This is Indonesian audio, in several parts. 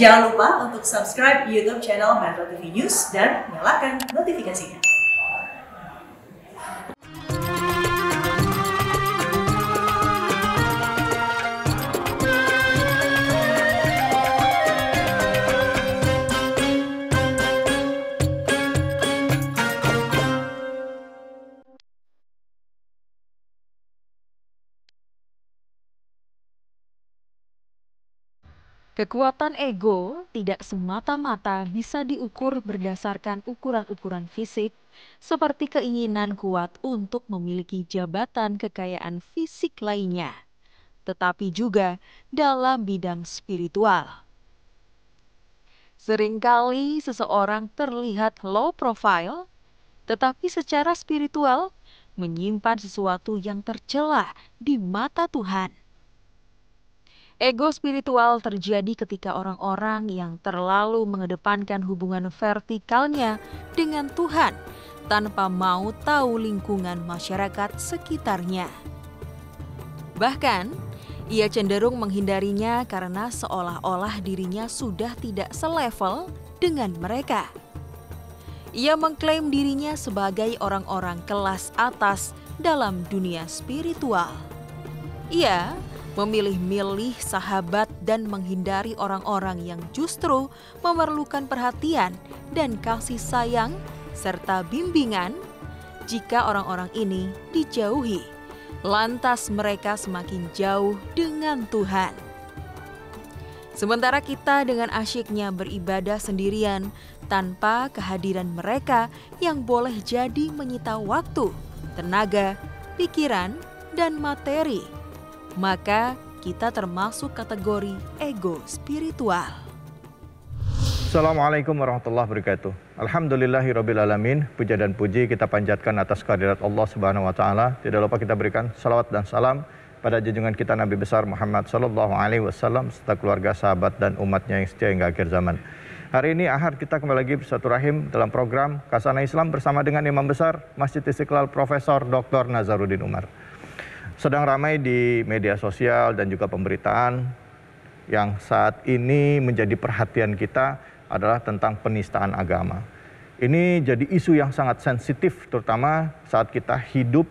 Jangan lupa untuk subscribe YouTube channel Metro TV News dan nyalakan notifikasinya. Kekuatan ego tidak semata-mata bisa diukur berdasarkan ukuran-ukuran fisik, seperti keinginan kuat untuk memiliki jabatan kekayaan fisik lainnya, tetapi juga dalam bidang spiritual. Seringkali seseorang terlihat low profile, tetapi secara spiritual menyimpan sesuatu yang tercela di mata Tuhan. Ego spiritual terjadi ketika orang-orang yang terlalu mengedepankan hubungan vertikalnya dengan Tuhan tanpa mau tahu lingkungan masyarakat sekitarnya. Bahkan, ia cenderung menghindarinya karena seolah-olah dirinya sudah tidak selevel dengan mereka. Ia mengklaim dirinya sebagai orang-orang kelas atas dalam dunia spiritual. Ia memilih-milih sahabat dan menghindari orang-orang yang justru memerlukan perhatian dan kasih sayang serta bimbingan jika orang-orang ini dijauhi. Lantas mereka semakin jauh dengan Tuhan. Sementara kita dengan asyiknya beribadah sendirian tanpa kehadiran mereka yang boleh jadi menyita waktu, tenaga, pikiran, dan materi maka kita termasuk kategori ego spiritual. Assalamualaikum warahmatullahi wabarakatuh. Alhamdulillahirrabbilalamin. Puja dan puji kita panjatkan atas kehadirat Allah Subhanahu wa taala. Tidak lupa kita berikan salawat dan salam pada junjungan kita Nabi besar Muhammad sallallahu alaihi wasallam serta keluarga sahabat dan umatnya yang setia hingga akhir zaman. Hari ini Ahad kita kembali lagi bersatu rahim dalam program Kasana Islam bersama dengan Imam Besar Masjid Istiqlal Profesor Dr. Nazaruddin Umar sedang ramai di media sosial dan juga pemberitaan yang saat ini menjadi perhatian kita adalah tentang penistaan agama. Ini jadi isu yang sangat sensitif terutama saat kita hidup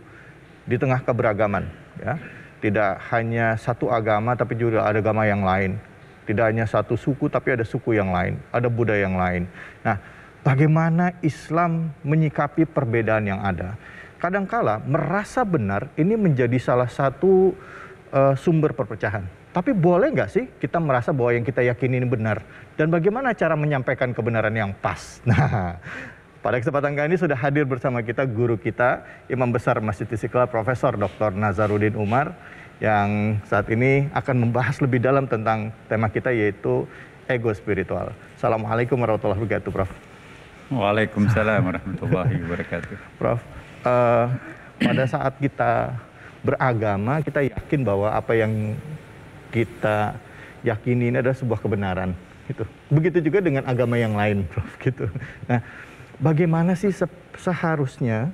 di tengah keberagaman ya. Tidak hanya satu agama tapi juga ada agama yang lain. Tidak hanya satu suku tapi ada suku yang lain, ada budaya yang lain. Nah, bagaimana Islam menyikapi perbedaan yang ada? kadangkala merasa benar ini menjadi salah satu uh, sumber perpecahan. Tapi boleh nggak sih kita merasa bahwa yang kita yakini ini benar? Dan bagaimana cara menyampaikan kebenaran yang pas? Nah, pada kesempatan kali ini sudah hadir bersama kita guru kita, Imam Besar Masjid Istiqlal, Profesor Dr. Nazaruddin Umar, yang saat ini akan membahas lebih dalam tentang tema kita yaitu ego spiritual. Assalamualaikum warahmatullahi wabarakatuh, Prof. Waalaikumsalam warahmatullahi wabarakatuh. Prof, uh, pada saat kita beragama kita yakin bahwa apa yang kita yakini ini adalah sebuah kebenaran gitu. Begitu juga dengan agama yang lain, Prof gitu. Nah, bagaimana sih se seharusnya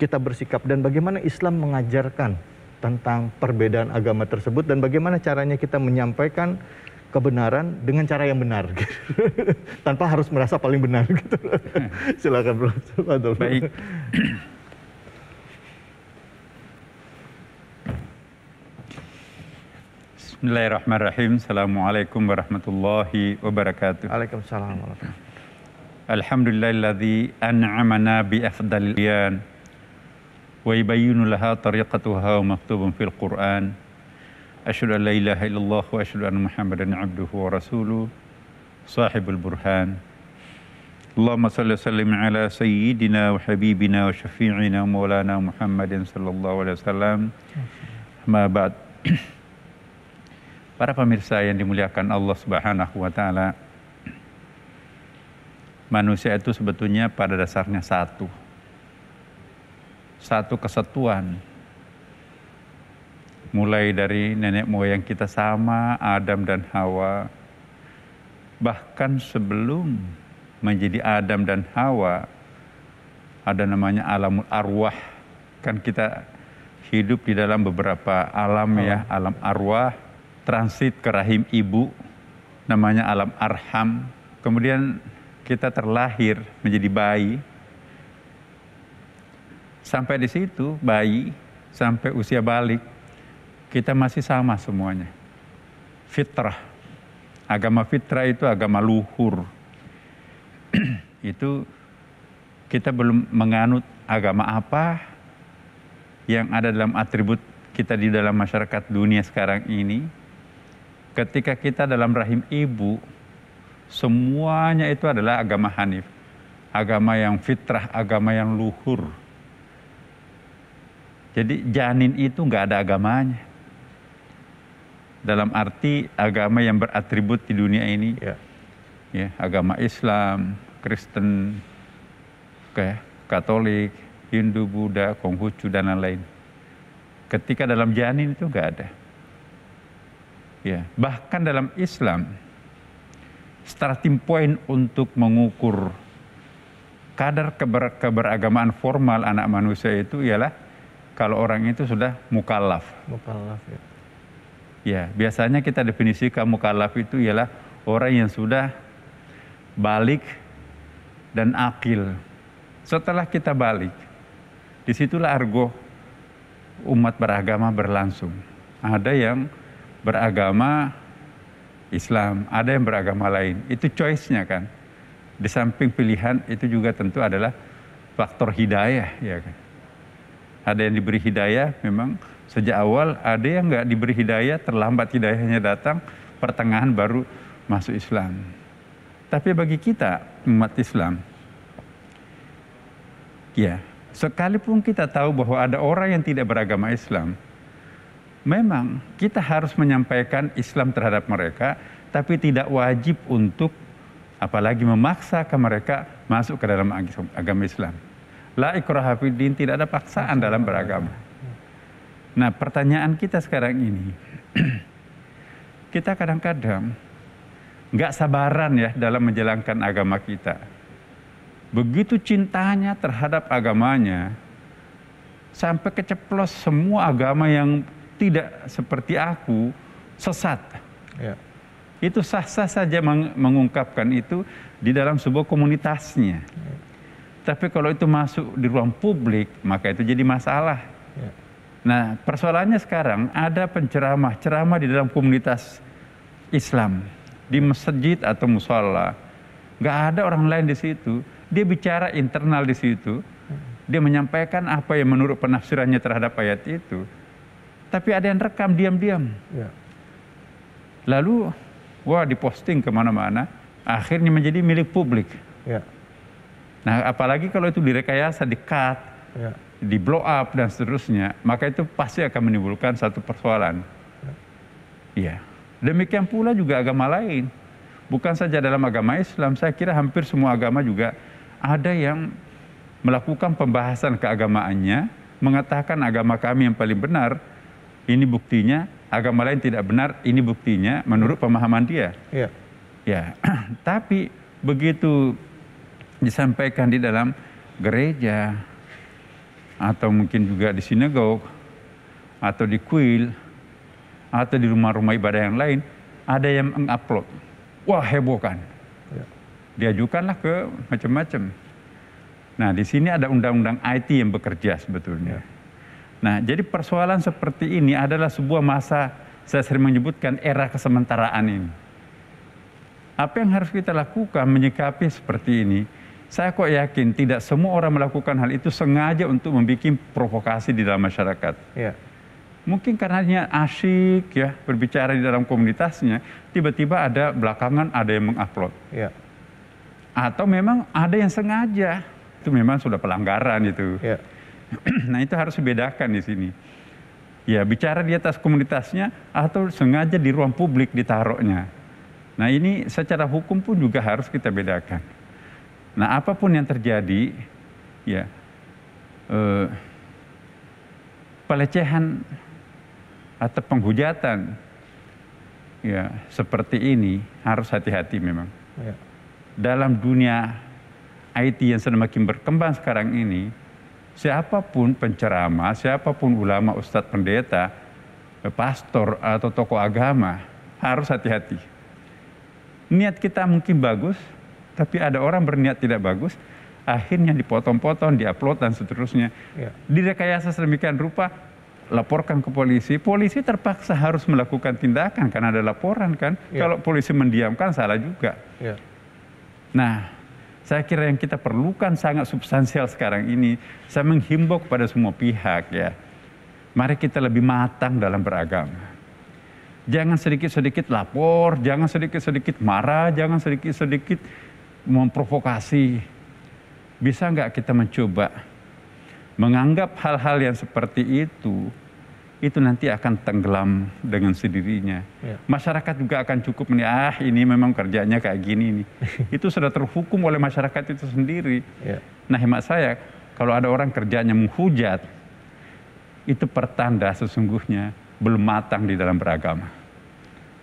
kita bersikap dan bagaimana Islam mengajarkan tentang perbedaan agama tersebut dan bagaimana caranya kita menyampaikan kebenaran dengan cara yang benar gitu. tanpa harus merasa paling benar gitu. Hmm. Silakan Prof. Baik. بسم الله الرحمن الرحيم السلام عليكم ورحمة الله وبركاته عليكم السلام ورحمة الله الحمد لله الذي أنعمنا بأفضل البيان ويبين لها طريقتها ومكتوب في القرآن أشهد أن لا إله إلا الله وأشهد أن محمدا عبده ورسوله صاحب البرهان اللهم صل وسلم على سيدنا وحبيبنا وشفيعنا ومولانا محمد صلى الله عليه وسلم ما بعد Para pemirsa yang dimuliakan Allah Subhanahu wa taala, manusia itu sebetulnya pada dasarnya satu. Satu kesatuan. Mulai dari nenek moyang kita sama, Adam dan Hawa. Bahkan sebelum menjadi Adam dan Hawa, ada namanya alam arwah. Kan kita hidup di dalam beberapa alam. ya, alam arwah, transit ke rahim ibu, namanya alam arham. Kemudian kita terlahir menjadi bayi. Sampai di situ bayi sampai usia balik kita masih sama semuanya. Fitrah. Agama fitrah itu agama luhur. itu kita belum menganut agama apa yang ada dalam atribut kita di dalam masyarakat dunia sekarang ini ketika kita dalam rahim ibu, semuanya itu adalah agama Hanif. Agama yang fitrah, agama yang luhur. Jadi janin itu nggak ada agamanya. Dalam arti agama yang beratribut di dunia ini. Ya. ya agama Islam, Kristen, kayak Katolik, Hindu, Buddha, Konghucu, dan lain-lain. Ketika dalam janin itu nggak ada. Ya, bahkan dalam Islam starting point untuk mengukur kadar keber keberagamaan formal anak manusia itu ialah kalau orang itu sudah mukallaf. Mukallaf ya. Ya, biasanya kita definisikan mukallaf itu ialah orang yang sudah balik dan akil. Setelah kita balik, disitulah argo umat beragama berlangsung. Ada yang beragama Islam, ada yang beragama lain. Itu choice-nya kan. Di samping pilihan itu juga tentu adalah faktor hidayah ya kan. Ada yang diberi hidayah memang sejak awal, ada yang nggak diberi hidayah, terlambat hidayahnya datang, pertengahan baru masuk Islam. Tapi bagi kita umat Islam, ya sekalipun kita tahu bahwa ada orang yang tidak beragama Islam, memang kita harus menyampaikan Islam terhadap mereka, tapi tidak wajib untuk apalagi memaksa ke mereka masuk ke dalam agama Islam. La ikrahafidin tidak ada paksaan dalam beragama. Nah, pertanyaan kita sekarang ini, kita kadang-kadang nggak sabaran ya dalam menjalankan agama kita. Begitu cintanya terhadap agamanya, sampai keceplos semua agama yang tidak seperti aku sesat. Ya. Itu sah-sah saja meng mengungkapkan itu di dalam sebuah komunitasnya. Ya. Tapi kalau itu masuk di ruang publik, maka itu jadi masalah. Ya. Nah, persoalannya sekarang ada penceramah, ceramah di dalam komunitas Islam di masjid atau musola, nggak ada orang lain di situ. Dia bicara internal di situ. Hmm. Dia menyampaikan apa yang menurut penafsirannya terhadap ayat itu. Tapi ada yang rekam diam-diam. Ya. Lalu, wah diposting kemana-mana. Akhirnya menjadi milik publik. Ya. Nah, apalagi kalau itu direkayasa, di-cut, ya. di-blow up, dan seterusnya. Maka itu pasti akan menimbulkan satu persoalan. Ya. Ya. Demikian pula juga agama lain. Bukan saja dalam agama Islam, saya kira hampir semua agama juga ada yang melakukan pembahasan keagamaannya, mengatakan agama kami yang paling benar, ini buktinya, agama lain tidak benar, ini buktinya menurut pemahaman dia. Iya. Ya. Ya, tapi begitu disampaikan di dalam gereja atau mungkin juga di sinagog atau di kuil atau di rumah-rumah ibadah yang lain ada yang mengupload. Wah heboh kan? Ya. Diajukanlah ke macam-macam. Nah di sini ada undang-undang IT yang bekerja sebetulnya. Ya Nah, jadi persoalan seperti ini adalah sebuah masa, saya sering menyebutkan era kesementaraan ini. Apa yang harus kita lakukan menyikapi seperti ini? Saya kok yakin tidak semua orang melakukan hal itu sengaja untuk membuat provokasi di dalam masyarakat. Ya. Mungkin karena hanya asyik ya berbicara di dalam komunitasnya, tiba-tiba ada belakangan ada yang mengupload. Ya. Atau memang ada yang sengaja, itu memang sudah pelanggaran itu. Ya nah itu harus dibedakan di sini. Ya bicara di atas komunitasnya atau sengaja di ruang publik ditaruhnya. Nah ini secara hukum pun juga harus kita bedakan. Nah apapun yang terjadi, ya eh, pelecehan atau penghujatan ya seperti ini harus hati-hati memang. Ya. Dalam dunia IT yang semakin berkembang sekarang ini, siapapun penceramah, siapapun ulama, ustadz, pendeta, pastor atau tokoh agama harus hati-hati. Niat kita mungkin bagus, tapi ada orang berniat tidak bagus, akhirnya dipotong-potong, diupload dan seterusnya. Ya. Direkayasa sedemikian rupa, laporkan ke polisi. Polisi terpaksa harus melakukan tindakan karena ada laporan kan. Ya. Kalau polisi mendiamkan salah juga. Ya. Nah, saya kira yang kita perlukan sangat substansial sekarang ini. Saya menghimbau kepada semua pihak ya. Mari kita lebih matang dalam beragama. Jangan sedikit-sedikit lapor, jangan sedikit-sedikit marah, jangan sedikit-sedikit memprovokasi. Bisa nggak kita mencoba menganggap hal-hal yang seperti itu itu nanti akan tenggelam dengan sendirinya. Ya. Masyarakat juga akan cukup nih, ah ini memang kerjanya kayak gini nih. itu sudah terhukum oleh masyarakat itu sendiri. Ya. Nah hemat saya, kalau ada orang kerjanya menghujat, itu pertanda sesungguhnya belum matang di dalam beragama.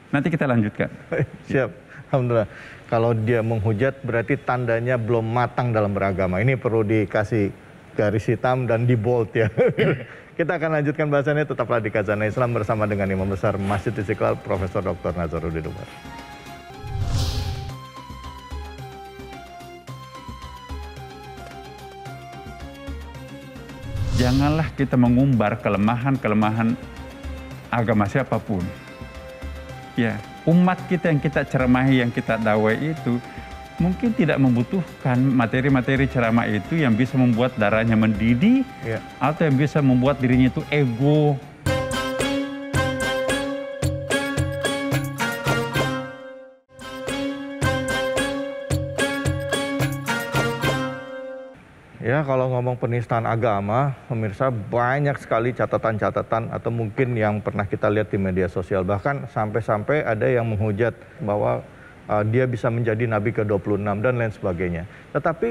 Nanti kita lanjutkan. Siap, Alhamdulillah. Kalau dia menghujat berarti tandanya belum matang dalam beragama. Ini perlu dikasih garis hitam dan di bold ya. Kita akan lanjutkan bahasannya tetaplah di Kazana Islam bersama dengan Imam Besar Masjid Istiqlal Profesor Dr. Nazaruddin Umar. Janganlah kita mengumbar kelemahan-kelemahan agama siapapun. Ya, umat kita yang kita cermahi, yang kita dawai itu mungkin tidak membutuhkan materi-materi ceramah itu yang bisa membuat darahnya mendidih yeah. atau yang bisa membuat dirinya itu ego. Ya, kalau ngomong penistaan agama, pemirsa banyak sekali catatan-catatan atau mungkin yang pernah kita lihat di media sosial. Bahkan sampai-sampai ada yang menghujat bahwa uh, dia bisa menjadi nabi ke-26 dan lain sebagainya. Tetapi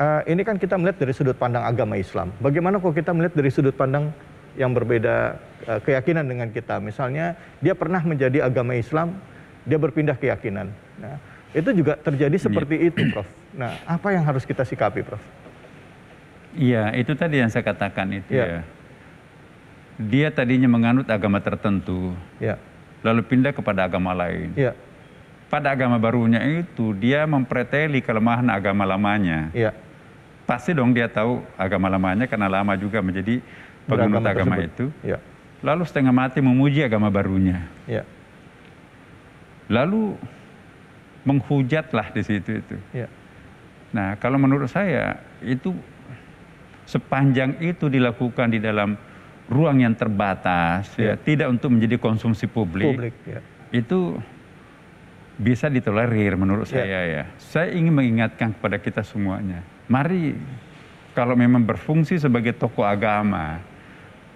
uh, ini kan kita melihat dari sudut pandang agama Islam. Bagaimana kalau kita melihat dari sudut pandang yang berbeda uh, keyakinan dengan kita? Misalnya dia pernah menjadi agama Islam, dia berpindah keyakinan. Nah, itu juga terjadi iya. seperti ya. itu, Prof. Nah, apa yang harus kita sikapi, Prof? Iya, itu tadi yang saya katakan itu ya. ya. Dia tadinya menganut agama tertentu, ya. lalu pindah kepada agama lain. Ya pada agama barunya itu dia mempreteli kelemahan agama lamanya. Ya. Pasti dong dia tahu agama lamanya karena lama juga menjadi penganut agama agama itu. Ya. Lalu setengah mati memuji agama barunya. Ya. Lalu menghujatlah di situ itu. Ya. Nah, kalau menurut saya itu sepanjang itu dilakukan di dalam ruang yang terbatas, ya, ya tidak untuk menjadi konsumsi publik, publik ya. itu bisa ditolerir menurut yeah. saya ya. Saya ingin mengingatkan kepada kita semuanya. Mari kalau memang berfungsi sebagai tokoh agama,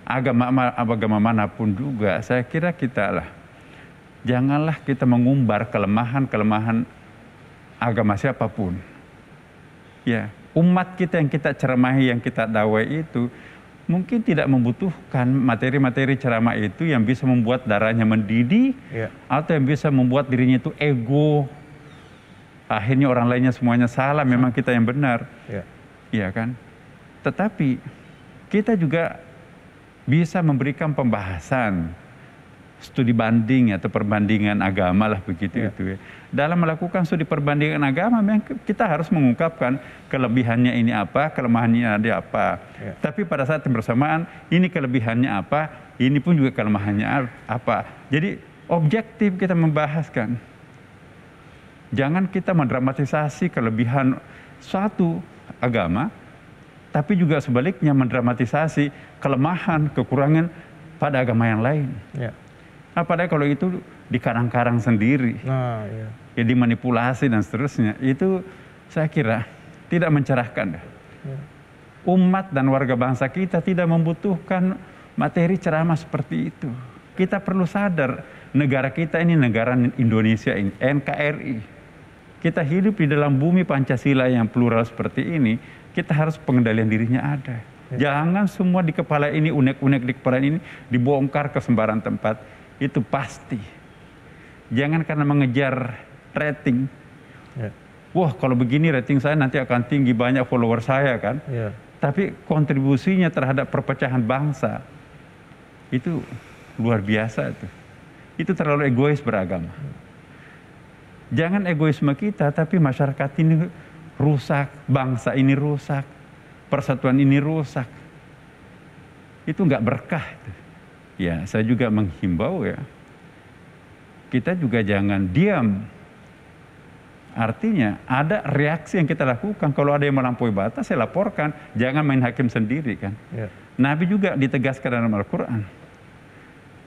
agama agama manapun juga, saya kira kita lah janganlah kita mengumbar kelemahan-kelemahan agama siapapun. Ya, umat kita yang kita ceramahi, yang kita dawai itu mungkin tidak membutuhkan materi-materi ceramah itu yang bisa membuat darahnya mendidih yeah. atau yang bisa membuat dirinya itu ego akhirnya orang lainnya semuanya salah memang kita yang benar yeah. iya kan tetapi kita juga bisa memberikan pembahasan studi banding atau perbandingan agama lah begitu ya. itu ya. Dalam melakukan studi perbandingan agama memang kita harus mengungkapkan kelebihannya ini apa, kelemahannya ada apa. Ya. Tapi pada saat yang bersamaan ini kelebihannya apa, ini pun juga kelemahannya apa. Jadi objektif kita membahaskan. Jangan kita mendramatisasi kelebihan satu agama tapi juga sebaliknya mendramatisasi kelemahan, kekurangan pada agama yang lain. Ya. Apalagi kalau itu dikarang-karang sendiri, nah, iya. ya dimanipulasi dan seterusnya, itu saya kira tidak mencerahkan. Ya. Umat dan warga bangsa kita tidak membutuhkan materi ceramah seperti itu. Kita perlu sadar negara kita ini negara Indonesia ini, NKRI kita hidup di dalam bumi Pancasila yang plural seperti ini, kita harus pengendalian dirinya ada. Ya. Jangan semua di kepala ini, unek-unek di kepala ini dibongkar ke sembarang tempat itu pasti. Jangan karena mengejar rating. Yeah. Wah kalau begini rating saya nanti akan tinggi banyak follower saya kan. Yeah. Tapi kontribusinya terhadap perpecahan bangsa itu luar biasa itu. Itu terlalu egois beragama. Jangan egoisme kita, tapi masyarakat ini rusak, bangsa ini rusak, persatuan ini rusak. Itu nggak berkah. Itu ya saya juga menghimbau ya kita juga jangan diam Artinya ada reaksi yang kita lakukan. Kalau ada yang melampaui batas, saya laporkan. Jangan main hakim sendiri kan. Ya. Nabi juga ditegaskan dalam Al-Quran.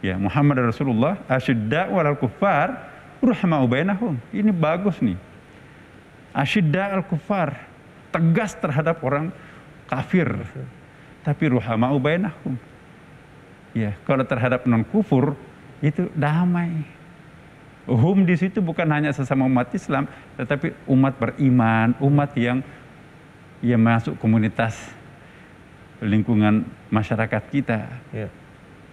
Ya Muhammad Rasulullah asyidda walal kufar rahma'u bainahum. Ini bagus nih. Asyidda al kufar tegas terhadap orang kafir. Tapi rahma'u bainahum Ya, kalau terhadap non kufur itu damai. Hum di situ bukan hanya sesama umat Islam, tetapi umat beriman, umat yang yang masuk komunitas lingkungan masyarakat kita. Ya.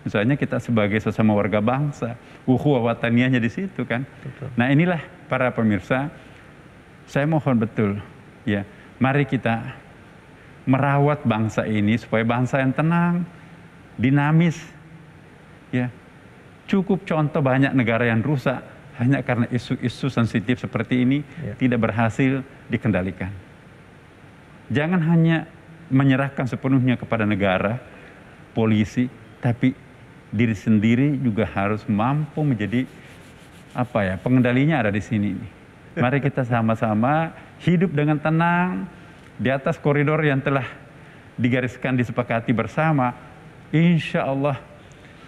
Misalnya kita sebagai sesama warga bangsa, uhu wataniahnya di situ kan. Betul. Nah inilah para pemirsa, saya mohon betul ya, mari kita merawat bangsa ini supaya bangsa yang tenang, dinamis. Ya. Cukup contoh banyak negara yang rusak hanya karena isu-isu sensitif seperti ini ya. tidak berhasil dikendalikan. Jangan hanya menyerahkan sepenuhnya kepada negara, polisi, tapi diri sendiri juga harus mampu menjadi apa ya pengendalinya ada di sini nih. Mari kita sama-sama hidup dengan tenang di atas koridor yang telah digariskan disepakati bersama insya Allah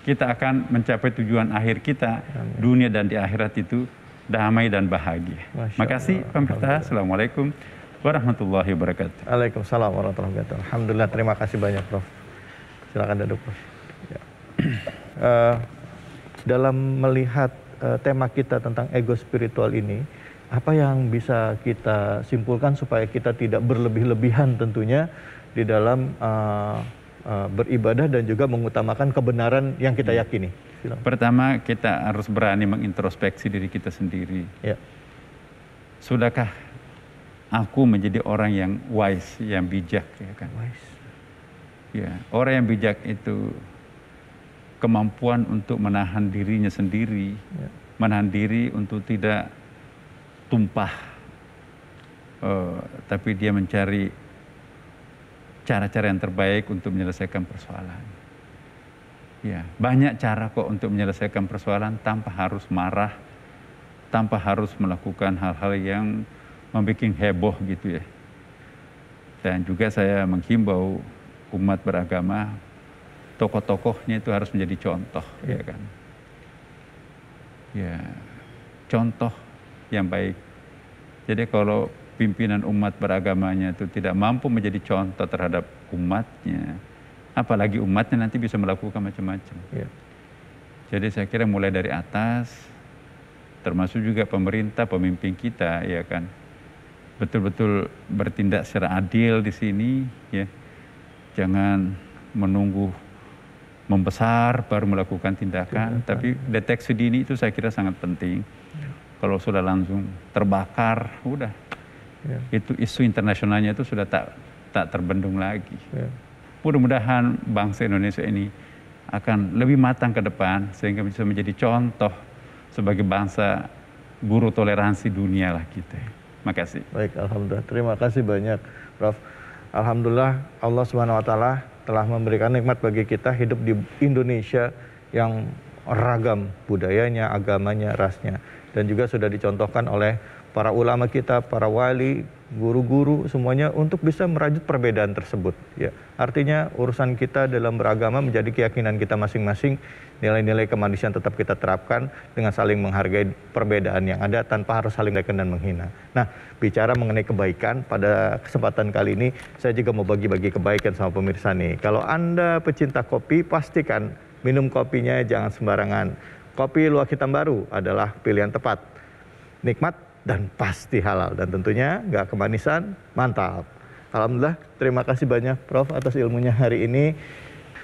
kita akan mencapai tujuan akhir kita, Amin. dunia dan di akhirat itu damai dan bahagia. Makasih pemirsa. Assalamualaikum warahmatullahi wabarakatuh. Waalaikumsalam warahmatullahi wabarakatuh. Alhamdulillah terima kasih banyak Prof. Silakan duduk Prof. Ya. uh, dalam melihat uh, tema kita tentang ego spiritual ini, apa yang bisa kita simpulkan supaya kita tidak berlebih-lebihan tentunya di dalam uh, Eh, beribadah dan juga mengutamakan kebenaran yang kita iya. yakini. Pertama kita harus berani mengintrospeksi diri kita sendiri. Ya. Sudahkah aku menjadi orang yang wise, yang bijak, ya kan? Wise. Ya, orang yang bijak itu kemampuan untuk menahan dirinya sendiri, ya. menahan diri untuk tidak tumpah, uh, tapi dia mencari cara-cara yang terbaik untuk menyelesaikan persoalan. Ya, banyak cara kok untuk menyelesaikan persoalan tanpa harus marah, tanpa harus melakukan hal-hal yang membuat heboh gitu ya. Dan juga saya menghimbau umat beragama, tokoh-tokohnya itu harus menjadi contoh, ya, ya kan? Ya, contoh yang baik. Jadi kalau pimpinan umat beragamanya itu tidak mampu menjadi contoh terhadap umatnya, apalagi umatnya nanti bisa melakukan macam-macam. Ya. Jadi saya kira mulai dari atas, termasuk juga pemerintah, pemimpin kita, ya kan, betul-betul bertindak secara adil di sini, ya, jangan menunggu membesar baru melakukan tindakan, tapi iya. deteksi dini itu saya kira sangat penting. Ya. Kalau sudah langsung terbakar, udah yeah. itu isu internasionalnya itu sudah tak tak terbendung lagi. Yeah. Mudah-mudahan bangsa Indonesia ini akan lebih matang ke depan sehingga bisa menjadi contoh sebagai bangsa guru toleransi dunia lah kita. Makasih. Baik, alhamdulillah. Terima kasih banyak, Prof. Alhamdulillah Allah Subhanahu wa taala telah memberikan nikmat bagi kita hidup di Indonesia yang ragam budayanya, agamanya, rasnya dan juga sudah dicontohkan oleh para ulama kita, para wali, guru-guru semuanya untuk bisa merajut perbedaan tersebut ya. Artinya urusan kita dalam beragama menjadi keyakinan kita masing-masing, nilai-nilai kemanusiaan tetap kita terapkan dengan saling menghargai perbedaan yang ada tanpa harus saling menekan dan menghina. Nah, bicara mengenai kebaikan pada kesempatan kali ini saya juga mau bagi-bagi kebaikan sama pemirsa nih. Kalau Anda pecinta kopi pastikan minum kopinya jangan sembarangan. Kopi luwak hitam baru adalah pilihan tepat. Nikmat dan pasti halal dan tentunya nggak kemanisan mantap alhamdulillah terima kasih banyak Prof atas ilmunya hari ini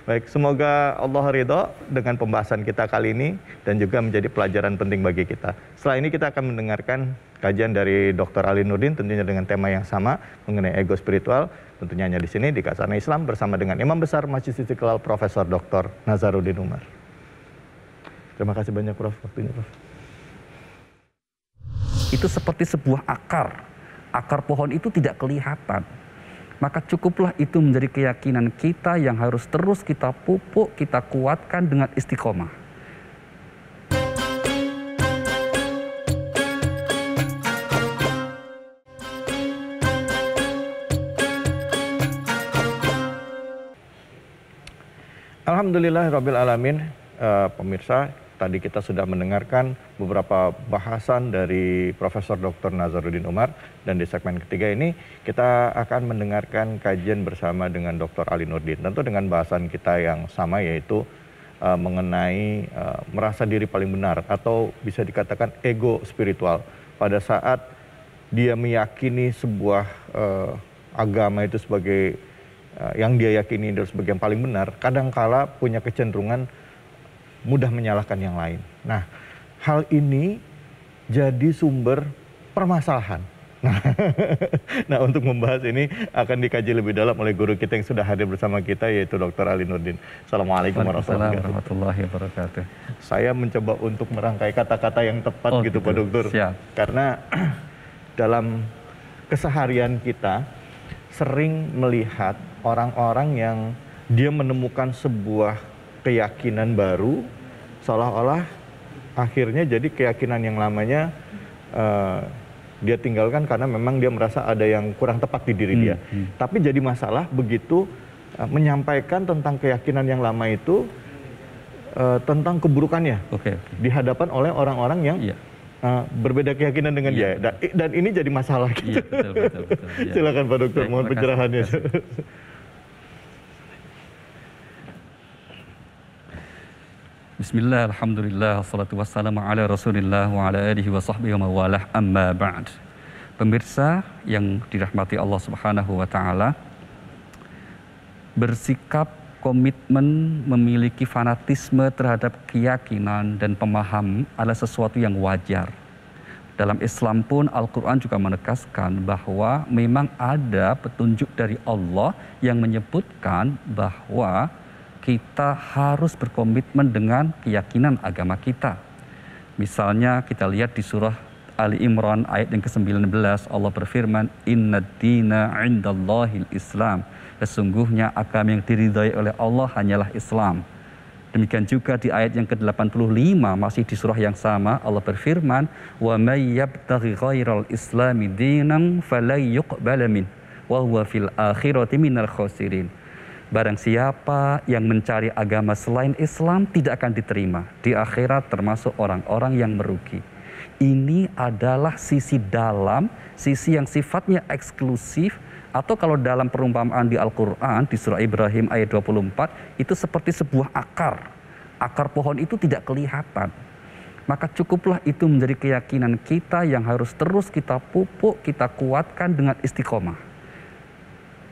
baik semoga Allah ridho dengan pembahasan kita kali ini dan juga menjadi pelajaran penting bagi kita setelah ini kita akan mendengarkan kajian dari Dr. Ali Nurdin tentunya dengan tema yang sama mengenai ego spiritual tentunya hanya di sini di Kasana Islam bersama dengan Imam Besar Masjid Istiqlal Profesor Dr. Nazaruddin Umar terima kasih banyak Prof waktunya Prof itu seperti sebuah akar. Akar pohon itu tidak kelihatan. Maka cukuplah itu menjadi keyakinan kita yang harus terus kita pupuk, kita kuatkan dengan istiqomah. Alhamdulillah Rabbil Alamin, uh, pemirsa tadi kita sudah mendengarkan beberapa bahasan dari Profesor Dr. Nazaruddin Umar dan di segmen ketiga ini kita akan mendengarkan kajian bersama dengan Dr. Ali Nurdin. Tentu dengan bahasan kita yang sama yaitu uh, mengenai uh, merasa diri paling benar atau bisa dikatakan ego spiritual pada saat dia meyakini sebuah uh, agama itu sebagai uh, yang dia yakini itu sebagai yang paling benar, kadangkala punya kecenderungan mudah menyalahkan yang lain. Nah, hal ini jadi sumber permasalahan. Nah, nah untuk membahas ini akan dikaji lebih dalam oleh guru kita yang sudah hadir bersama kita yaitu Dr. Ali Nurdin. Assalamualaikum warahmatullahi wabarakatuh. Saya mencoba untuk merangkai kata-kata yang tepat oh, gitu, gitu. Pak Dokter. Siap. Karena dalam keseharian kita sering melihat orang-orang yang dia menemukan sebuah keyakinan baru seolah-olah akhirnya jadi keyakinan yang lamanya uh, dia tinggalkan karena memang dia merasa ada yang kurang tepat di diri hmm, dia. Hmm. Tapi jadi masalah begitu uh, menyampaikan tentang keyakinan yang lama itu uh, tentang keburukannya okay, okay. dihadapan oleh orang-orang yang yeah. Iya. uh, berbeda keyakinan dengan iya. dia. Dan, ini jadi masalah. Gitu. Iya, yeah, betul, betul, betul, Silakan Pak Dokter, Baik, mohon pencerahannya. Bismillah, Alhamdulillah, salatu wassalamu ala rasulillah wa ala alihi wa sahbihi wa mawalah amma ba'd. Pemirsa yang dirahmati Allah subhanahu wa ta'ala, bersikap komitmen memiliki fanatisme terhadap keyakinan dan pemaham adalah sesuatu yang wajar. Dalam Islam pun Al-Quran juga menekaskan bahwa memang ada petunjuk dari Allah yang menyebutkan bahwa kita harus berkomitmen dengan keyakinan agama kita. Misalnya kita lihat di surah Ali Imran ayat yang ke-19 Allah berfirman Inna dina indallahil islam Sesungguhnya agama yang diridhai oleh Allah hanyalah Islam Demikian juga di ayat yang ke-85 masih di surah yang sama Allah berfirman wa may yabtaghi ghairal islami dinan falan yuqbala min wa huwa fil akhirati minal khasirin. Barang siapa yang mencari agama selain Islam tidak akan diterima di akhirat termasuk orang-orang yang merugi. Ini adalah sisi dalam, sisi yang sifatnya eksklusif atau kalau dalam perumpamaan di Al-Qur'an di surah Ibrahim ayat 24 itu seperti sebuah akar. Akar pohon itu tidak kelihatan maka cukuplah itu menjadi keyakinan kita yang harus terus kita pupuk, kita kuatkan dengan istiqomah.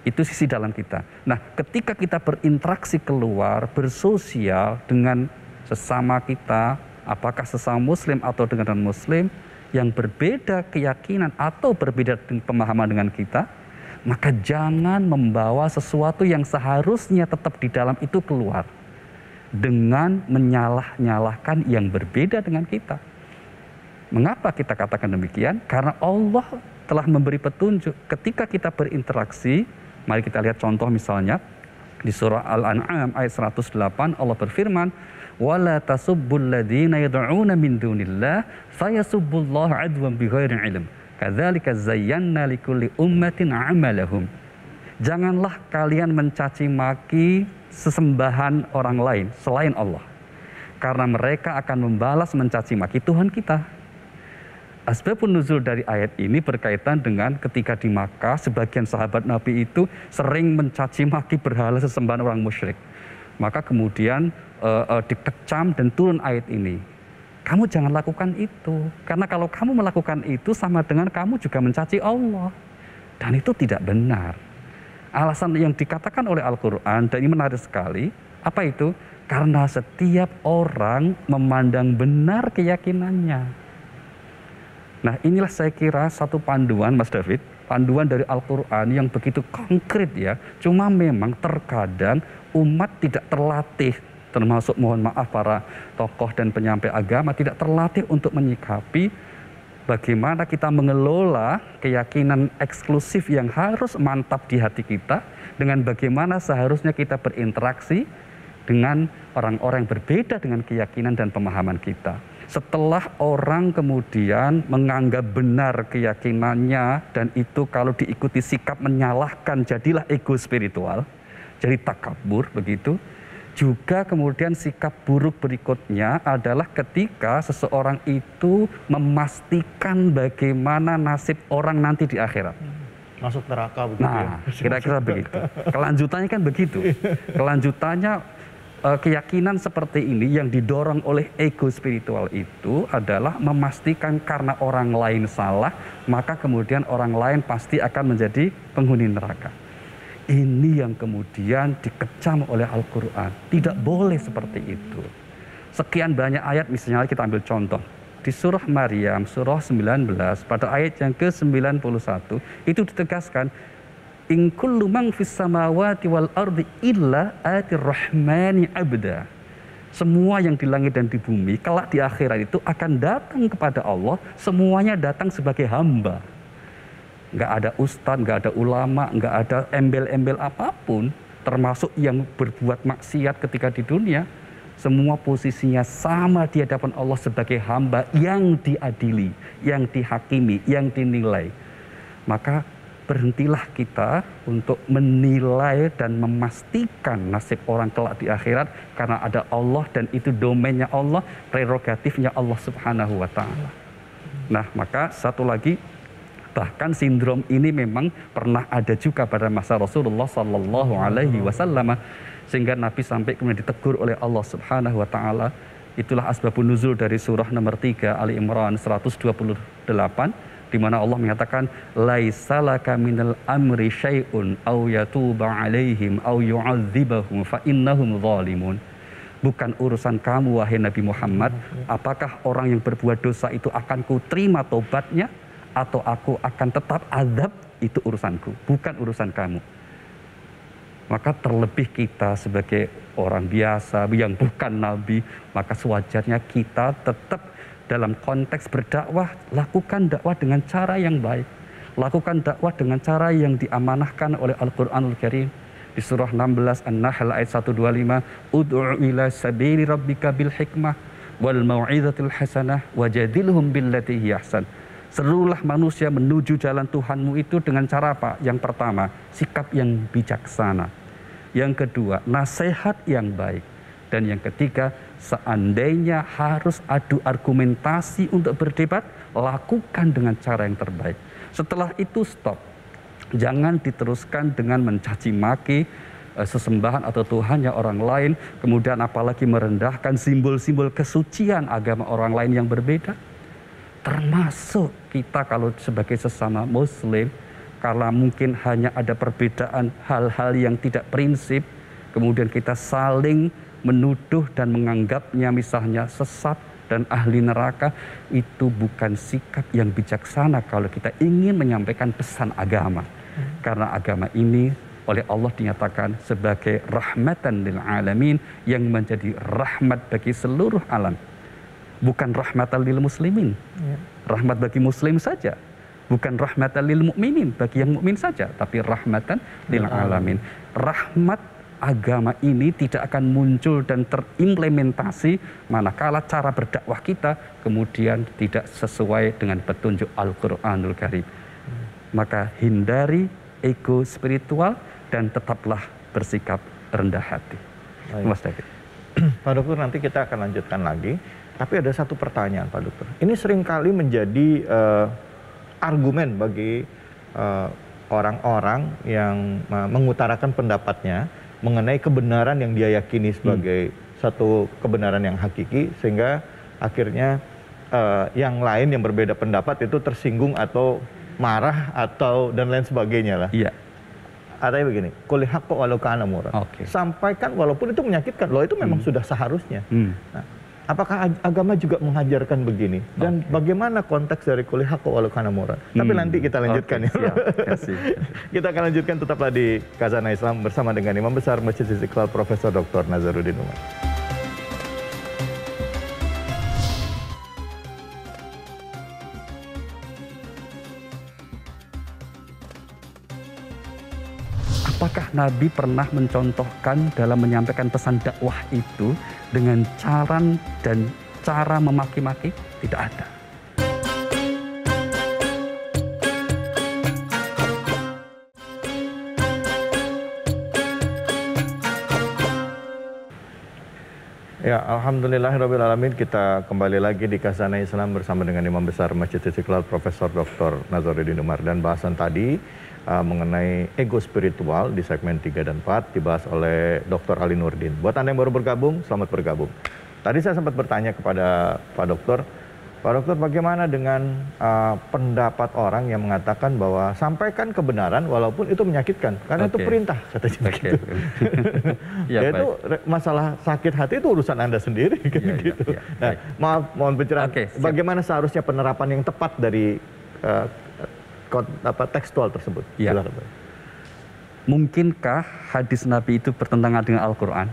Itu sisi dalam kita. Nah, ketika kita berinteraksi keluar, bersosial dengan sesama kita, apakah sesama muslim atau dengan non-muslim yang berbeda keyakinan atau berbeda pemahaman dengan kita, maka jangan membawa sesuatu yang seharusnya tetap di dalam itu keluar dengan menyalah-nyalahkan yang berbeda dengan kita. Mengapa kita katakan demikian? Karena Allah telah memberi petunjuk ketika kita berinteraksi Mari kita lihat contoh misalnya di surah Al-An'am ayat 108 Allah berfirman wala tasubbul ladzina yad'una min dunillah fayasubbullaha adwan bighairi ilm kadzalika zayyana likulli ummatin amalahum janganlah kalian mencaci maki sesembahan orang lain selain Allah karena mereka akan membalas mencaci maki Tuhan kita asbab nuzul dari ayat ini berkaitan dengan ketika di Makkah sebagian sahabat Nabi itu sering mencaci maki berhala sesembahan orang musyrik. Maka kemudian uh, uh, dikecam dan turun ayat ini. Kamu jangan lakukan itu karena kalau kamu melakukan itu sama dengan kamu juga mencaci Allah. Dan itu tidak benar. Alasan yang dikatakan oleh Al-Qur'an dan ini menarik sekali, apa itu? Karena setiap orang memandang benar keyakinannya. Nah inilah saya kira satu panduan Mas David, panduan dari Al-Quran yang begitu konkret ya. Cuma memang terkadang umat tidak terlatih termasuk mohon maaf para tokoh dan penyampai agama tidak terlatih untuk menyikapi bagaimana kita mengelola keyakinan eksklusif yang harus mantap di hati kita dengan bagaimana seharusnya kita berinteraksi dengan orang-orang yang berbeda dengan keyakinan dan pemahaman kita setelah orang kemudian menganggap benar keyakinannya dan itu kalau diikuti sikap menyalahkan jadilah ego spiritual, jadi takabur begitu. Juga kemudian sikap buruk berikutnya adalah ketika seseorang itu memastikan bagaimana nasib orang nanti di akhirat. Masuk neraka begitu nah, ya. kira-kira begitu. Kelanjutannya kan begitu. Kelanjutannya Eh, keyakinan seperti ini yang didorong oleh ego spiritual itu adalah memastikan karena orang lain salah, maka kemudian orang lain pasti akan menjadi penghuni neraka. Ini yang kemudian dikecam oleh Al-Quran. Tidak boleh seperti itu. Sekian banyak ayat misalnya kita ambil contoh. Di surah Maryam, surah 19, pada ayat yang ke-91, itu ditegaskan in kullu man fis samawati wal ardi illa atir rahmani abda. Semua yang di langit dan di bumi kelak di akhirat itu akan datang kepada Allah, semuanya datang sebagai hamba. Nggak ada ustadz, nggak ada ulama, nggak ada embel-embel apapun, termasuk yang berbuat maksiat ketika di dunia, semua posisinya sama di hadapan Allah sebagai hamba yang diadili, yang dihakimi, yang dinilai. Maka berhentilah kita untuk menilai dan memastikan nasib orang kelak di akhirat karena ada Allah dan itu domainnya Allah, prerogatifnya Allah Subhanahu wa taala. Nah, maka satu lagi bahkan sindrom ini memang pernah ada juga pada masa Rasulullah Sallallahu Alaihi Wasallam sehingga Nabi sampai kemudian ditegur oleh Allah Subhanahu Wa Taala itulah asbabun nuzul dari surah nomor 3 Ali Imran 128 di mana Allah mengatakan laisalaka minal amri syai'un aw yatuba alaihim aw yu'adzibahum fa innahum zalimun bukan urusan kamu wahai Nabi Muhammad apakah orang yang berbuat dosa itu akan ku terima tobatnya atau aku akan tetap azab itu urusanku bukan urusan kamu maka terlebih kita sebagai orang biasa yang bukan nabi maka sewajarnya kita tetap dalam konteks berdakwah, lakukan dakwah dengan cara yang baik. Lakukan dakwah dengan cara yang diamanahkan oleh Al-Quranul Karim. Di surah 16 An-Nahl ayat 125, Ud'u ila sabili rabbika bil hikmah wal mau'izatil hasanah wajadilhum billati ahsan." Serulah manusia menuju jalan Tuhanmu itu dengan cara apa? Yang pertama, sikap yang bijaksana. Yang kedua, nasihat yang baik. Dan yang ketiga, Seandainya harus adu argumentasi untuk berdebat, lakukan dengan cara yang terbaik. Setelah itu stop. Jangan diteruskan dengan mencaci maki eh, sesembahan atau Tuhannya orang lain, kemudian apalagi merendahkan simbol-simbol kesucian agama orang lain yang berbeda. Termasuk kita kalau sebagai sesama muslim, karena mungkin hanya ada perbedaan hal-hal yang tidak prinsip, kemudian kita saling menuduh dan menganggapnya misalnya sesat dan ahli neraka itu bukan sikap yang bijaksana kalau kita ingin menyampaikan pesan agama. Hmm. Karena agama ini oleh Allah dinyatakan sebagai rahmatan lil alamin yang menjadi rahmat bagi seluruh alam. Bukan rahmatan lil muslimin. Ya. Rahmat bagi muslim saja. Bukan rahmatan lil mukminin bagi yang mukmin saja, tapi rahmatan lil alamin. Rahmat agama ini tidak akan muncul dan terimplementasi manakala cara berdakwah kita kemudian tidak sesuai dengan petunjuk Al-Qur'anul Karim. Maka hindari ego spiritual dan tetaplah bersikap rendah hati. Baik. Mas David. Pak Dokter nanti kita akan lanjutkan lagi, tapi ada satu pertanyaan Pak Dokter. Ini seringkali menjadi uh, argumen bagi uh, orang-orang yang eh, mengutarakan pendapatnya mengenai kebenaran yang dia yakini hmm. sebagai hmm. satu kebenaran yang hakiki sehingga akhirnya uh, yang lain yang berbeda pendapat itu tersinggung atau marah atau dan lain sebagainya lah. Iya. Artinya begini, kulihak kok walau kana murah. Okay. Sampaikan walaupun itu menyakitkan, loh itu memang hmm. sudah seharusnya. Hmm. Nah, apakah agama juga mengajarkan begini dan okay. bagaimana konteks dari kuliah walau murah hmm. tapi nanti kita lanjutkan okay, ya kita akan lanjutkan tetaplah di Kazana Islam bersama dengan Imam Besar Masjid Istiqlal Profesor Dr. Nazaruddin Umar Nabi pernah mencontohkan dalam menyampaikan pesan dakwah itu dengan cara dan cara memaki-maki tidak ada. Ya, Alamin Kita kembali lagi di Kasana Islam bersama dengan Imam Besar Masjid Istiqlal Profesor Dr. Nazaruddin Umar. Dan bahasan tadi uh, mengenai ego spiritual di segmen 3 dan 4 dibahas oleh Dr. Ali Nurdin. Buat Anda yang baru bergabung, selamat bergabung. Tadi saya sempat bertanya kepada Pak Dokter, Pak Dokter bagaimana dengan uh, pendapat orang yang mengatakan bahwa sampaikan kebenaran walaupun itu menyakitkan karena okay. itu perintah katanya okay. gitu. ya, Yaitu masalah sakit hati itu urusan Anda sendiri kan ya, gitu. Ya, ya, nah, maaf mohon pencerahan. Okay, bagaimana seharusnya penerapan yang tepat dari eh, apa, tekstual tersebut. Ya. Mungkinkah hadis Nabi itu bertentangan dengan Al-Quran?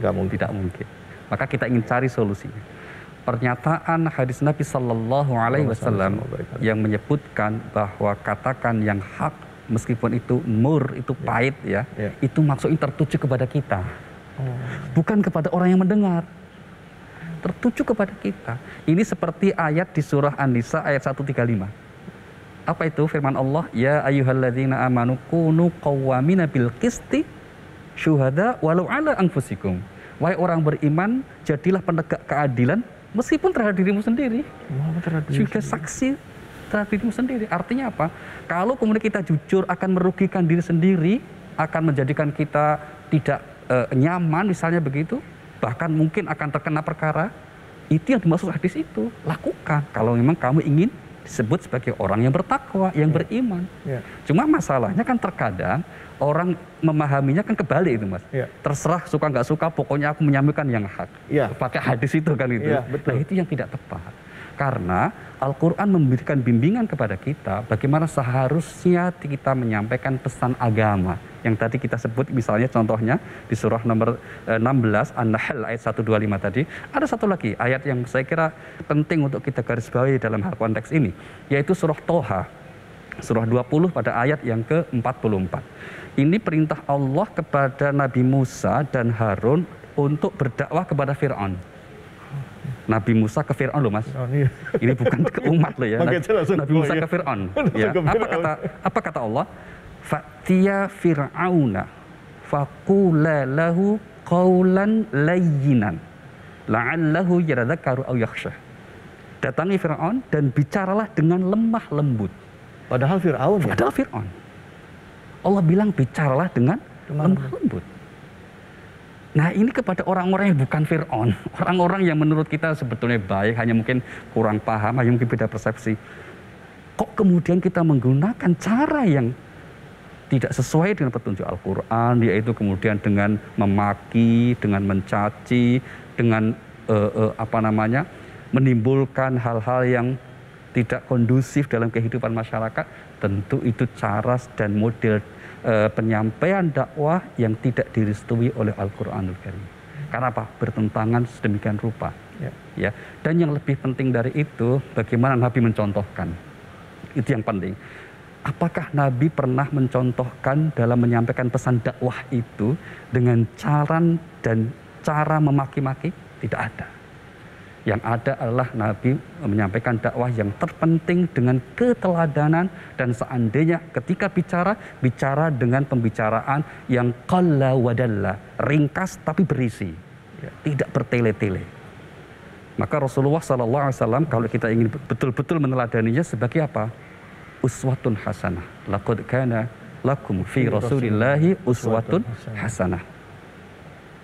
Gak mungkin. Tidak mungkin. Maka kita ingin cari solusinya. Pernyataan hadis Nabi Shallallahu Alaihi Wasallam yang menyebutkan bahwa katakan yang hak meskipun itu mur itu iya. pahit ya, ya, ya. itu maksudnya tertuju kepada kita, oh. bukan kepada orang yang mendengar tertuju kepada kita. Ini seperti ayat di surah An-Nisa ayat 135 apa itu firman Allah? Ya ayyuhalladzina amanu kunu qawwamina bil qisti syuhada walau ala anfusikum. Wahai orang beriman, jadilah penegak keadilan meskipun terhadap dirimu sendiri. juga saksi terhadap dirimu sendiri. Artinya apa? Kalau kemudian kita jujur akan merugikan diri sendiri, akan menjadikan kita tidak uh, nyaman misalnya begitu, bahkan mungkin akan terkena perkara, itu yang dimaksud hadis itu. Lakukan kalau memang kamu ingin disebut sebagai orang yang bertakwa, yang ya. beriman. Ya. Cuma masalahnya kan terkadang orang memahaminya kan kebalik itu mas. Ya. Terserah suka nggak suka, pokoknya aku menyampaikan yang hak. Ya. Pakai hadis itu kan itu. Ya, betul. Nah itu yang tidak tepat. Karena Al-Quran memberikan bimbingan kepada kita bagaimana seharusnya kita menyampaikan pesan agama. Yang tadi kita sebut misalnya contohnya di surah nomor 16 eh, An-Nahl ayat 125 tadi. Ada satu lagi ayat yang saya kira penting untuk kita garis bawahi dalam hal konteks ini. Yaitu surah Toha surah 20 pada ayat yang ke-44. Ini perintah Allah kepada Nabi Musa dan Harun untuk berdakwah kepada Firaun. Nabi Musa ke Fir'aun loh mas. Iya. Ini bukan ke umat loh ya. Nabi, Musa iya. ke Fir'aun. ya. Apa kata apa kata Allah? Fatia Fir'auna fakula lahu qawlan layyinan la'allahu yadzakkaru aw yakhsha. Datangi Fir'aun dan bicaralah dengan lemah lembut. Padahal Fir'aun ya? Padahal Fir'aun. Allah bilang bicaralah dengan lemah, lembut. Nah ini kepada orang-orang yang bukan Fir'aun, orang-orang yang menurut kita sebetulnya baik, hanya mungkin kurang paham, hanya mungkin beda persepsi. Kok kemudian kita menggunakan cara yang tidak sesuai dengan petunjuk Al-Quran, yaitu kemudian dengan memaki, dengan mencaci, dengan uh, uh, apa namanya menimbulkan hal-hal yang tidak kondusif dalam kehidupan masyarakat tentu itu cara dan model e, penyampaian dakwah yang tidak direstui oleh Al-Qur'anul Karim. Karena apa? Bertentangan sedemikian rupa. Ya. ya. Dan yang lebih penting dari itu bagaimana Nabi mencontohkan. Itu yang penting. Apakah Nabi pernah mencontohkan dalam menyampaikan pesan dakwah itu dengan cara dan cara memaki-maki? Tidak ada yang ada adalah Nabi menyampaikan dakwah yang terpenting dengan keteladanan dan seandainya ketika bicara bicara dengan pembicaraan yang kalla wadalla, ringkas tapi berisi, ya, tidak bertele-tele. Maka Rasulullah Sallallahu Alaihi Wasallam kalau kita ingin betul-betul meneladaninya sebagai apa? Uswatun hasanah. Laqad kana lakum fi Rasulillahi uswatun hasanah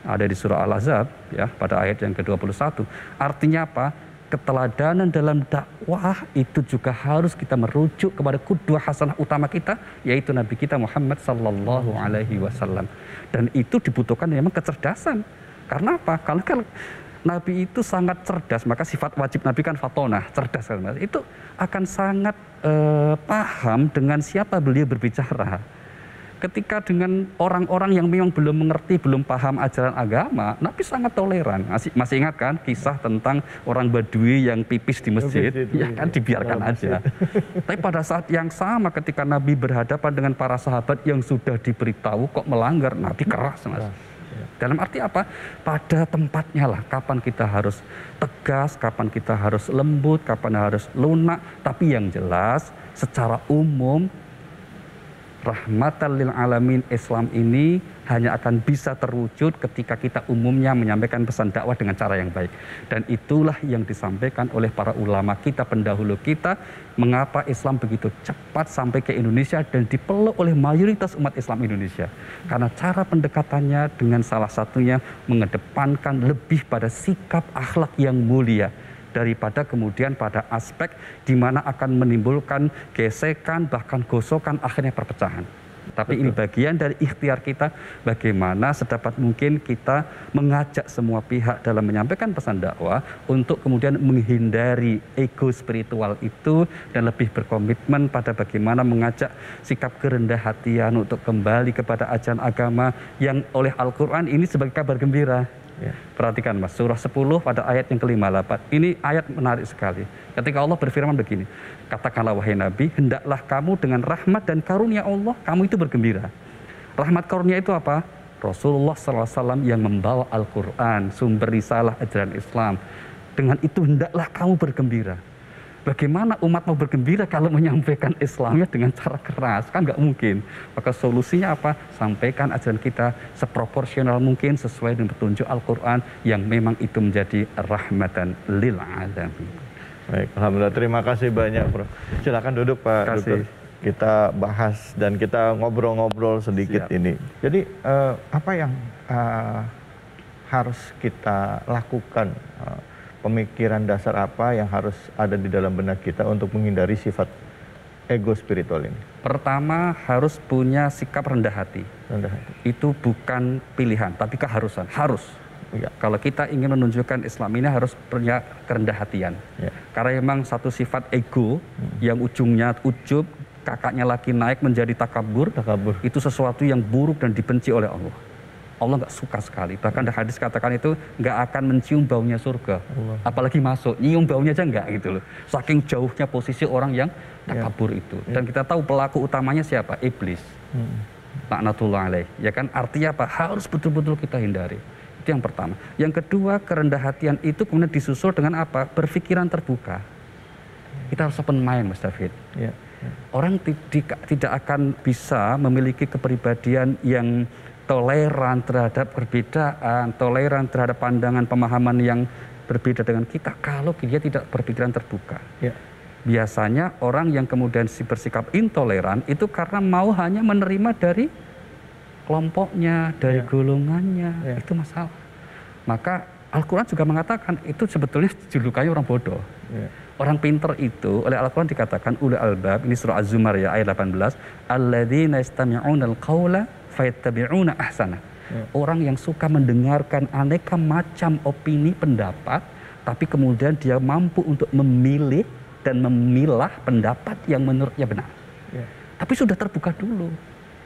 ada di surah al azab ya pada ayat yang ke-21. Artinya apa? Keteladanan dalam dakwah itu juga harus kita merujuk kepada kedua hasanah utama kita yaitu Nabi kita Muhammad sallallahu alaihi wasallam. Dan itu dibutuhkan memang kecerdasan. Karena apa? Karena kan Nabi itu sangat cerdas, maka sifat wajib Nabi kan fatonah, cerdas kan Itu akan sangat eh, paham dengan siapa beliau berbicara ketika dengan orang-orang yang memang belum mengerti, belum paham ajaran agama, Nabi sangat toleran. Masih, masih ingat kan kisah tentang orang Badui yang pipis di masjid? ya kan iya. dibiarkan aja. Tapi pada saat yang sama ketika Nabi berhadapan dengan para sahabat yang sudah diberitahu kok melanggar, Nabi keras mas. Iya. Dalam arti apa? Pada tempatnya lah, kapan kita harus tegas, kapan kita harus lembut, kapan harus lunak, tapi yang jelas secara umum rahmatan lil alamin Islam ini hanya akan bisa terwujud ketika kita umumnya menyampaikan pesan dakwah dengan cara yang baik. Dan itulah yang disampaikan oleh para ulama kita pendahulu kita mengapa Islam begitu cepat sampai ke Indonesia dan dipeluk oleh mayoritas umat Islam Indonesia. Karena cara pendekatannya dengan salah satunya mengedepankan lebih pada sikap akhlak yang mulia daripada kemudian pada aspek di mana akan menimbulkan gesekan bahkan gosokan akhirnya perpecahan. Tapi Betul. ini bagian dari ikhtiar kita bagaimana sedapat mungkin kita mengajak semua pihak dalam menyampaikan pesan dakwah untuk kemudian menghindari ego spiritual itu dan lebih berkomitmen pada bagaimana mengajak sikap kerendah hatian untuk kembali kepada ajaran agama yang oleh Al-Qur'an ini sebagai kabar gembira. Ya. Perhatikan Mas, surah 10 pada ayat yang kelima lapat. Ini ayat menarik sekali. Ketika Allah berfirman begini, katakanlah wahai Nabi, hendaklah kamu dengan rahmat dan karunia Allah, kamu itu bergembira. Rahmat karunia itu apa? Rasulullah SAW yang membawa Al-Quran, sumber risalah ajaran Islam. Dengan itu hendaklah kamu bergembira. Bagaimana umat mau bergembira kalau menyampaikan Islamnya dengan cara keras? Kan nggak mungkin. Maka solusinya apa? Sampaikan ajaran kita seproporsional mungkin sesuai dengan petunjuk Al-Quran yang memang itu menjadi rahmatan lil alamin. Baik, Alhamdulillah. Terima kasih banyak, Bro. Silakan duduk, Pak Terima kasih. Kita bahas dan kita ngobrol-ngobrol sedikit Siap. ini. Jadi, uh, apa yang uh, harus kita lakukan uh, pemikiran dasar apa yang harus ada di dalam benak kita untuk menghindari sifat ego spiritual ini? Pertama harus punya sikap rendah hati. Rendah hati. Itu bukan pilihan, tapi keharusan. Harus. Ya. Kalau kita ingin menunjukkan Islam ini harus punya kerendah hatian. Ya. Karena memang satu sifat ego hmm. yang ujungnya ujub, kakaknya lagi naik menjadi takabur, takabur. itu sesuatu yang buruk dan dibenci oleh Allah. Allah nggak suka sekali. Bahkan ada hadis katakan itu nggak akan mencium baunya surga, Allah. apalagi masuk, nyium baunya aja nggak gitu loh. Saking jauhnya posisi orang yang ya. takabur ya. itu. Dan kita tahu pelaku utamanya siapa? Iblis. Hmm. Laknatullah alaih. Ya kan artinya apa? Harus betul-betul kita hindari. Itu yang pertama. Yang kedua, kerendah hatian itu kemudian disusul dengan apa? Berpikiran terbuka. Kita harus open mind, Mas David. Ya. Orang tidak akan bisa memiliki kepribadian yang toleran terhadap perbedaan, toleran terhadap pandangan pemahaman yang berbeda dengan kita kalau dia tidak berpikiran terbuka. Ya. Biasanya orang yang kemudian bersikap intoleran itu karena mau hanya menerima dari kelompoknya, dari ya. golongannya, ya. itu masalah. Maka Al-Quran juga mengatakan itu sebetulnya julukannya orang bodoh. Ya. Orang pinter itu oleh Al-Quran dikatakan ulul albab ini surah Az-Zumar ya ayat 18 alladzina yastami'una al-qaula fayattabi'una ahsana. Hmm. Orang yang suka mendengarkan aneka macam opini pendapat, tapi kemudian dia mampu untuk memilih dan memilah pendapat yang menurutnya benar. Yeah. Tapi sudah terbuka dulu.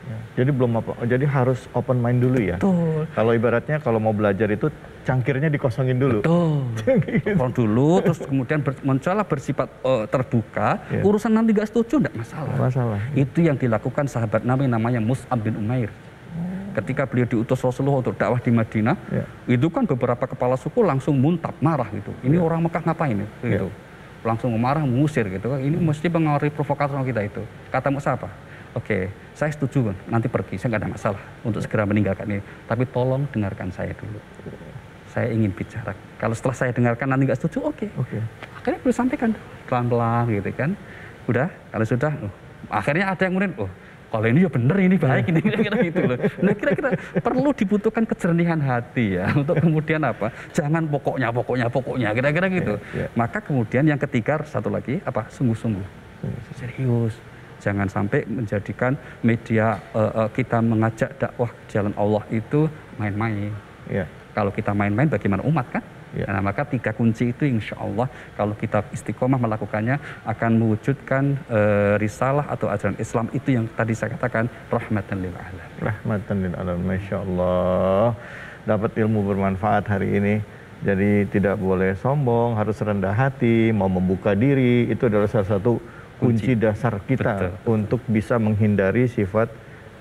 Ya. Jadi belum apa, jadi harus open mind dulu ya. Betul. Kalau ibaratnya kalau mau belajar itu cangkirnya dikosongin dulu. Betul. Gitu. dulu, terus kemudian ber, muncullah bersifat uh, terbuka. Yeah. Urusan nanti gak setuju, nggak masalah. masalah. Itu yang dilakukan sahabat Nabi namanya Mus'ab bin Umair. Oh. Ketika beliau diutus Rasulullah untuk dakwah di Madinah, yeah. itu kan beberapa kepala suku langsung muntap, marah gitu. Ini yeah. orang Mekah ngapain ya? Iya. gitu. Yeah. Langsung marah, mengusir gitu. Ini hmm. mesti mengawali provokator kita itu. Kata Mus'ab siapa, oke okay, saya setuju nanti pergi saya nggak ada masalah untuk segera meninggalkan ini tapi tolong dengarkan saya dulu saya ingin bicara. Kalau setelah saya dengarkan nanti nggak setuju, oke. Okay. Oke. Okay. Akhirnya perlu sampaikan pelan-pelan gitu kan. Udah, kalau sudah, oh. akhirnya ada yang kemudian, oh kalau ini ya benar ini baik ini kira-kira gitu loh. Nah kira-kira perlu dibutuhkan kejernihan hati ya untuk kemudian apa? Jangan pokoknya pokoknya pokoknya kira-kira gitu. Yeah, yeah. Maka kemudian yang ketiga satu lagi apa? Sungguh-sungguh. Iya. Serius. Jangan sampai menjadikan media uh, uh, kita mengajak dakwah jalan Allah itu main-main. Yeah. Kalau kita main-main bagaimana umat kan? Ya. Nah, maka tiga kunci itu insya Allah kalau kita istiqomah melakukannya akan mewujudkan e, risalah atau ajaran Islam itu yang tadi saya katakan rahmatan lil alamin. Rahmatan lil alamin, masya Allah. Dapat ilmu bermanfaat hari ini. Jadi tidak boleh sombong, harus rendah hati, mau membuka diri. Itu adalah salah satu kunci, kunci dasar kita Betul. untuk bisa menghindari sifat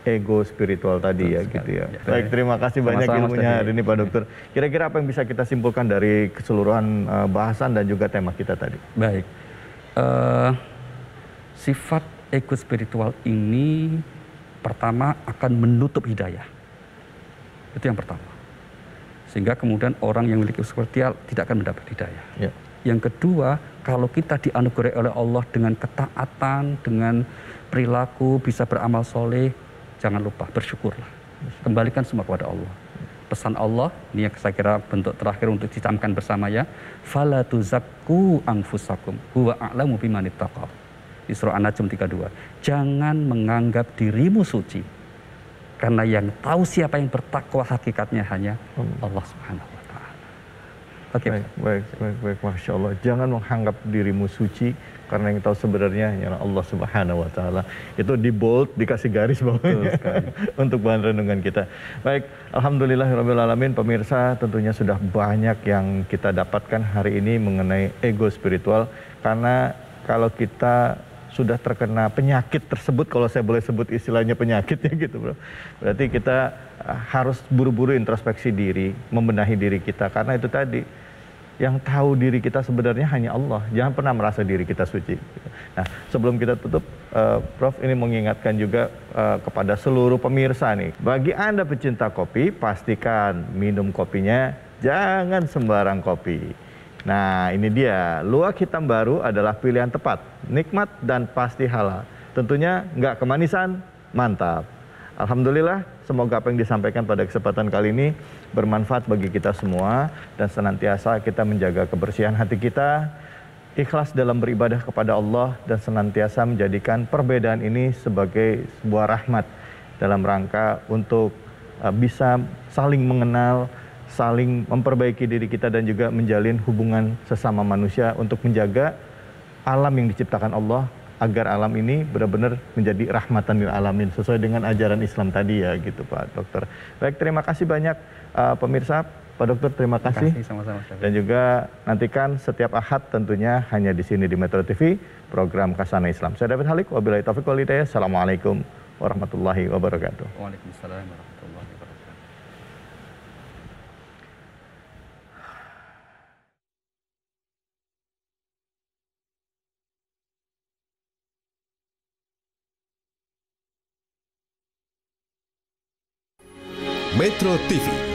ego spiritual tadi ya, Betul ya sekali. gitu ya. ya. Baik, terima kasih banyak Sama ilmunya hari ini Pak Dokter. Kira-kira apa yang bisa kita simpulkan dari keseluruhan uh, bahasan dan juga tema kita tadi? Baik. Uh, sifat ego spiritual ini pertama akan menutup hidayah. Itu yang pertama. Sehingga kemudian orang yang memiliki spiritual tidak akan mendapat hidayah. Ya. Yang kedua, kalau kita dianugerahi oleh Allah dengan ketaatan, dengan perilaku, bisa beramal soleh, Jangan lupa bersyukurlah. Kembalikan semua kepada Allah. Pesan Allah, ini yang saya kira bentuk terakhir untuk dicamkan bersama ya. Fala tuzakku anfusakum huwa a'lamu biman ittaqa. surah An-Najm 32. Jangan menganggap dirimu suci karena yang tahu siapa yang bertakwa hakikatnya hanya hmm. Allah Subhanahu Oke. Okay. Baik, baik, baik, baik, masya Allah. Jangan menganggap dirimu suci karena yang tahu sebenarnya ya Allah Subhanahu Wa Taala. Itu di bold dikasih garis bawahnya untuk bahan renungan kita. Baik, Alhamdulillahirobbilalamin. Pemirsa, tentunya sudah banyak yang kita dapatkan hari ini mengenai ego spiritual karena kalau kita sudah terkena penyakit tersebut kalau saya boleh sebut istilahnya penyakitnya gitu bro berarti kita eh, harus buru-buru introspeksi diri membenahi diri kita karena itu tadi yang tahu diri kita sebenarnya hanya Allah. Jangan pernah merasa diri kita suci. Nah, sebelum kita tutup, uh, Prof ini mengingatkan juga uh, kepada seluruh pemirsa nih. Bagi Anda pecinta kopi, pastikan minum kopinya jangan sembarang kopi. Nah, ini dia. Luwak hitam baru adalah pilihan tepat, nikmat dan pasti halal. Tentunya nggak kemanisan, mantap. Alhamdulillah, semoga apa yang disampaikan pada kesempatan kali ini bermanfaat bagi kita semua dan senantiasa kita menjaga kebersihan hati kita, ikhlas dalam beribadah kepada Allah dan senantiasa menjadikan perbedaan ini sebagai sebuah rahmat dalam rangka untuk uh, bisa saling mengenal, saling memperbaiki diri kita dan juga menjalin hubungan sesama manusia untuk menjaga alam yang diciptakan Allah agar alam ini benar-benar menjadi rahmatan lil alamin sesuai dengan ajaran Islam tadi ya gitu Pak Dokter. Baik, terima kasih banyak uh, pemirsa, Pak Dokter terima kasih. Terima kasih sama-sama. Dan juga nantikan setiap Ahad tentunya hanya di sini di Metro TV program Kasana Islam. Saya David Halik, wabillahi taufiq wal Assalamualaikum warahmatullahi wabarakatuh. Waalaikumsalam warahmatullahi Metro TV